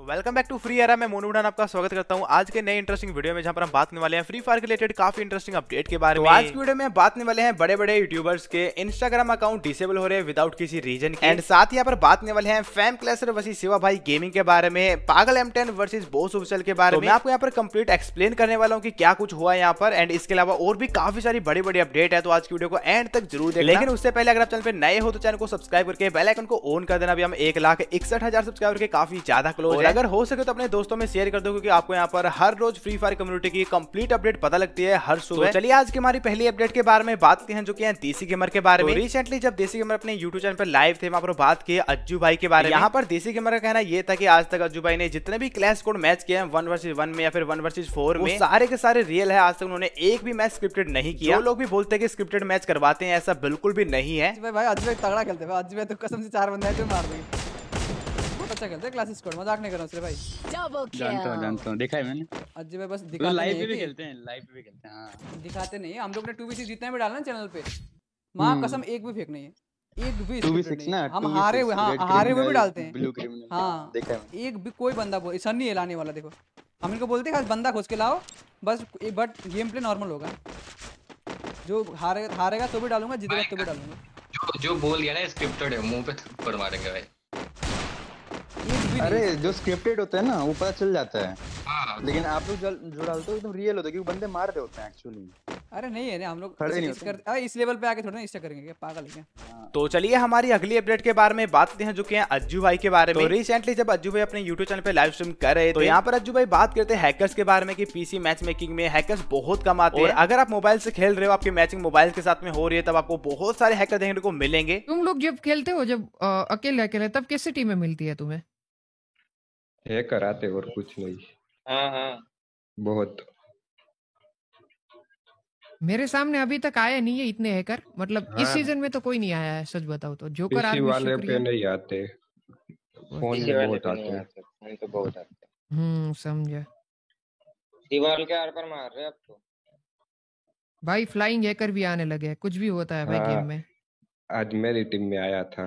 तो welcome back to free era मैं मोनू उड़ान आपका स्वागत करता हूँ आज के नए इंटरेस्टिंग वीडियो में जहाँ पर हम बात करने वाले हैं फ्री फायर रिलेटेड काफी इंटरेस्टिंग अपडेट के बारे तो में आज की वीडियो में बात करने वाले हैं बड़े बड़े यूट्यूबर्स के इंस्टाग्राम अकाउंट डिसेबल हो रहे हैं विदाउट किसी रीजन के एंड साथ ही यहाँ पर बात करने वाले हैं फैम क्लेसर वर्सी शिवा भाई गेमिंग के बारे में पागल M ten versus boss official के बारे तो में आपको यहाँ पर कम्प्लीट एक्सप्लेन करने वाला हूँ की क्या कुछ हुआ यहाँ पर एंड इसके अलावा और भी काफी सारी बड़ी बड़ी अपडेट है तो आज की वीडियो को एंड तक जरूर देखें लेकिन उससे पहले अगर आप चैनल पर नए हो तो चैनल को सब्सक्राइब करके बेलाइकन को ऑन कर देना भी हम एक लाख इकसठ हजार सब्सक्राइबर के काफी ज्यादा क्लोज है अगर हो सके तो अपने दोस्तों में शेयर कर दो क्योंकि आपको यहाँ पर हर रोज फ्री फायर कम्युनिटी की कंप्लीट अपडेट पता लगती है हर तो सुबह तो चलिए आज की हमारी पहली अपडेट के बारे में बात की है जो की है देसी गेमर के बारे तो में रिसेंटली जब देसी गेमर अपने यूट्यूब चैनल पर लाइव थे वहाँ पर बात की अज्जू भाई के बारे में यहाँ पर देसी गेमर का कहना यह था की आज तक अज्जू भाई ने जितने भी क्लैश कोड मैच किए हैं वन वर्सेज वन में या फिर वन वर्सेज फोर में सारे के सारे रियल है आज तक उन्होंने एक भी मैच स्क्रिप्टेड नहीं किया लोग भी बोलते हैं कि स्क्रिप्टेड मैच करवाते हैं ऐसा बिल्कुल भी नहीं है भाई भाई तगड़ा खेलते हैं तो कसम से चार बंदे मार देंगे अच्छा खेलते हैं क्लासिस स्क्वाड मजाक नहीं कर रहा हूं सिर्फ भाई जानता हूं जानता हूं देखा है मैंने अजय भाई बस दिखाते लाइव पे भी खेलते हैं लाइव पे भी खेलते हैं हां दिखाते नहीं हम लोग ने 2v6 जितना भी डाला ना चैनल पे मां हम्म। कसम एक भी फेक नहीं है एक भी 2v6 ना हम हारे हुए हां हारे हुए भी डालते हैं ब्लू क्रिमिनल हां देखा है एक भी कोई बंदा बोल नहीं लाने वाला देखो हम इनको बोलते हैं बंदा खोज के लाओ बस बट गेम प्ले नॉर्मल होगा जो हारेगा हारेगा तो भी डालूंगा जीतेगा तो भी डालूंगा जो जो बोल गया ना स्क्रिप्टेड है मुंह पे थप्पड़ मारेंगे भाई अरे जो स्क्रिप्टेड होते हैं ना वो पता चल जाता है लेकिन आप लोग जो डालते हो एकदम रियल होते क्योंकि बंदे मार रहे होते हैं एक्चुअली अरे नहीं है ना हम लोग खड़े नहीं कर अरे इस लेवल पे आके थोड़ा ना इस करेंगे पागल है हाँ। तो चलिए हमारी अगली अपडेट के बारे में बात करते हैं जो कि है अज्जू भाई के बारे में तो रिसेंटली जब अज्जू भाई अपने यूट्यूब चैनल पे लाइव स्ट्रीम कर रहे तो थे तो यहाँ पर अज्जू भाई बात करते हैं हैकर्स के बारे में कि पीसी मैच मेकिंग में हैकर्स बहुत कम आते हैं अगर आप मोबाइल से खेल रहे हो आपकी मैचिंग मोबाइल के साथ में हो रही है तब आपको बहुत सारे हैकर देखने को मिलेंगे तुम लोग जब खेलते हो जब अकेले अकेले तब किस सिटी में मिलती है तुम्हें हैकर आते और कुछ नहीं हाँ, हाँ। बहुत मेरे सामने अभी तक आया नहीं है इतने हैकर मतलब हाँ। इस सीजन में तो कोई नहीं आया है सच बताओ तो जो कर आदमी वाले पे नहीं आते फोन पे बहुत आते हैं फोन पे बहुत आते हैं हम्म समझा दीवार के आर पर मार रहे अब तो भाई फ्लाइंग हैकर भी आने लगे कुछ भी होता है भाई हाँ। गेम में आज मेरी टीम में आया था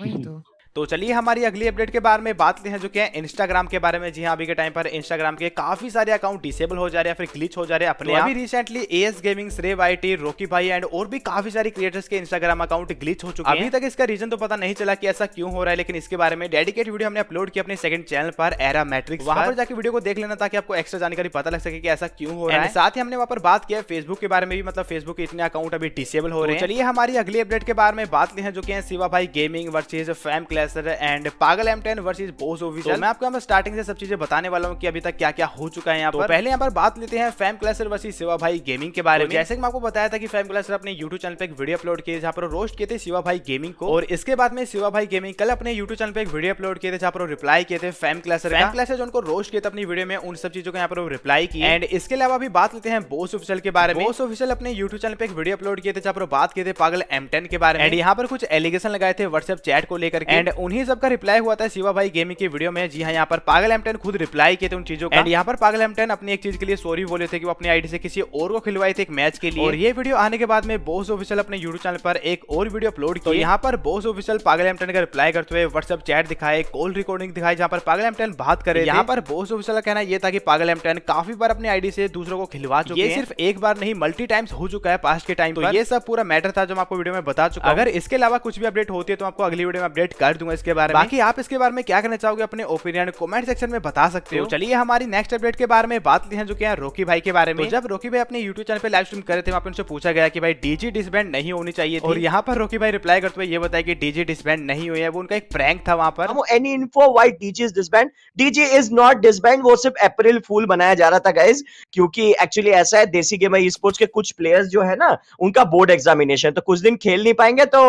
वही तो तो चलिए हमारी अगली अपडेट के बारे में बात हैं जो क्या है इंस्टाग्राम के बारे में जी हाँ अभी के टाइम पर इंस्टाग्राम के काफी सारे अकाउंट डिसेबल हो जा रहे हैं फिर ग्लिच हो जा रहे हैं अपने तो अभी रिसेंटली एस गेमिंग रेब आई रोकी भाई एंड और भी काफी सारे क्रिएटर्स के इंस्टाग्राम अकाउंट ग्लिच हो चुके हैं अभी तक इसका रीजन तो पता नहीं चला कि ऐसा क्यों हो रहा है लेकिन इसके बारे में डेडिकेट वीडियो हमने अपलोड किया अपने सेकंड चैनल पर एरा मैट्रिक वहां पर जाकर वीडियो को देख लेना ताकि आपको एक्स्ट्रा जानकारी पता लग सके कि ऐसा क्यों हो रहा है साथ ही हमने वहां पर बात किया फेसबुक के बारे में भी मतलब फेसबुक के इतने अकाउंट अभी डिसेबल हो तो रहे हैं चलिए हमारी अगली अपडेट के बारे में बात ले जो कि सिवा शिवा भाई gaming versus fam clash Lesnar and Pagal M ten versus Boss official मैं आपको यहाँ पर स्टार्टिंग से सब चीजें बताने वाला हूँ की अभी तक क्या क्या हो चुका है यहाँ तो पर पहले यहाँ पर बात लेते हैं फैम क्लेसर वर्सेज शिवा भाई गेमिंग के बारे तो में जैसे मैं आपको बताया था कि फैम क्लेसर अपने यूट्यूब चैनल पर एक वीडियो अपलोड किए जहाँ पर रोस्ट किए थे शिवा भाई गेमिंग को और इसके बाद में शिवा भाई गेमिंग कल अपने यूट्यूब चैनल पर एक वीडियो अपलोड किए थे जहाँ पर रिप्लाई किए थे फैम क्लेसर फैम क्लेसर जो उनको रोस्ट किए थे अपनी वीडियो में उन सब चीजों को यहाँ पर रिप्लाई की एंड इसके अलावा भी बात लेते हैं बोस ऑफिसल के बारे में बोस ऑफिसल अपने यूट्यूब चैनल पर एक वीडियो अपलोड किए थे जहाँ पर बात किए थे पागल एम के बारे में एंड यहाँ पर कुछ एलिगेशन लगाए थे व्हाट्सएप चैट को लेकर एंड उन्हीं सबका रिप्लाई हुआ था शिवा भाई गेमिंग की वीडियो में जी हाँ यहाँ पर पागल एमटेन खुद रिप्लाई किए थे उन चीजों का एंड यहाँ पर पागल एमटेन अपनी एक चीज के लिए सॉरी बोले थे कि वो अपनी आईडी से किसी और को खिलवाए थे एक मैच के लिए और ये वीडियो आने के बाद में बोस ऑफिशियल अपने यूट्यूब चैनल पर एक और वीडियो अपलोड की यहाँ पर बोस ऑफिशियल पागल एमटेन का रिप्लाई करते हुए व्हाट्सअप चैट दिखाए कॉल रिकॉर्डिंग दिखाई जहाँ पर पागल एमटेन बात करे यहाँ पर बोस ऑफिशियल का कहना यह था कि पागल एमटेन काफी बार अपनी आईडी से दूसरों को खिलवा चुके सिर्फ एक बार नहीं मल्टी टाइम्स हो चुका है पास्ट के टाइम तो ये सब पूरा मैटर था जो मैं आपको वीडियो में बता चुका अगर इसके अलावा कुछ भी अपडेट होती है तो आपको अगली वीडियो में अपडेट कर दूंगा इसके बारे में बाकी आप इसके बारे में क्या करना चाहोगे अपने ओपिनियन कमेंट सेक्शन में बता सकते हो तो चलिए हमारी नेक्स्ट अपडेट के बारे में बात ली है जो कि रोकी भाई के बारे तो में जब रोकी भाई अपने यूट्यूब चैनल पर लाइव स्ट्रीम करे थे वहाँ पर उनसे पूछा गया कि भाई डीजी डिसबैंड नहीं होनी चाहिए और यहाँ पर रोकी भाई रिप्लाई करते हुए ये बताया कि डीजी डिसबैंड नहीं हुई है वो उनका एक प्रैंक था वहाँ पर any info white DG disband DG is not disband वो सिर्फ अप्रैल फूल बनाया जा रहा था गाइज क्योंकि एक्चुअली ऐसा है देसी गेम स्पोर्ट्स के कुछ प्लेयर्स जो है ना उनका बोर्ड एग्जामिनेशन तो कुछ दिन खेल नहीं पाएंगे तो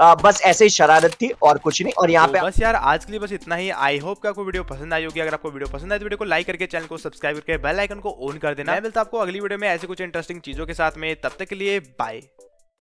आ, बस ऐसे ही शरारत थी और कुछ नहीं और यहाँ तो पे बस यार आज के लिए बस इतना ही आई होप का कोई वीडियो पसंद आई होगी अगर आपको वीडियो पसंद आए तो वीडियो को लाइक करके चैनल को सब्सक्राइब करके बेल आइकन को ऑन कर देना मिलता आपको अगली वीडियो में ऐसे कुछ इंटरेस्टिंग चीजों के साथ में तब तक के लिए बाय